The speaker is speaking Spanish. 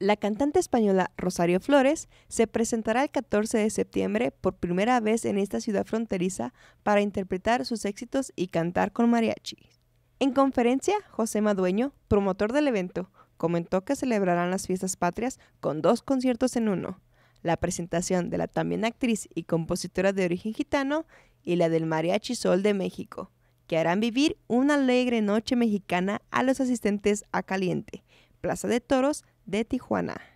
La cantante española Rosario Flores se presentará el 14 de septiembre por primera vez en esta ciudad fronteriza para interpretar sus éxitos y cantar con mariachi. En conferencia, José Madueño, promotor del evento, comentó que celebrarán las fiestas patrias con dos conciertos en uno, la presentación de la también actriz y compositora de origen gitano y la del Mariachi Sol de México, que harán vivir una alegre noche mexicana a los asistentes a Caliente, Plaza de Toros de Tijuana.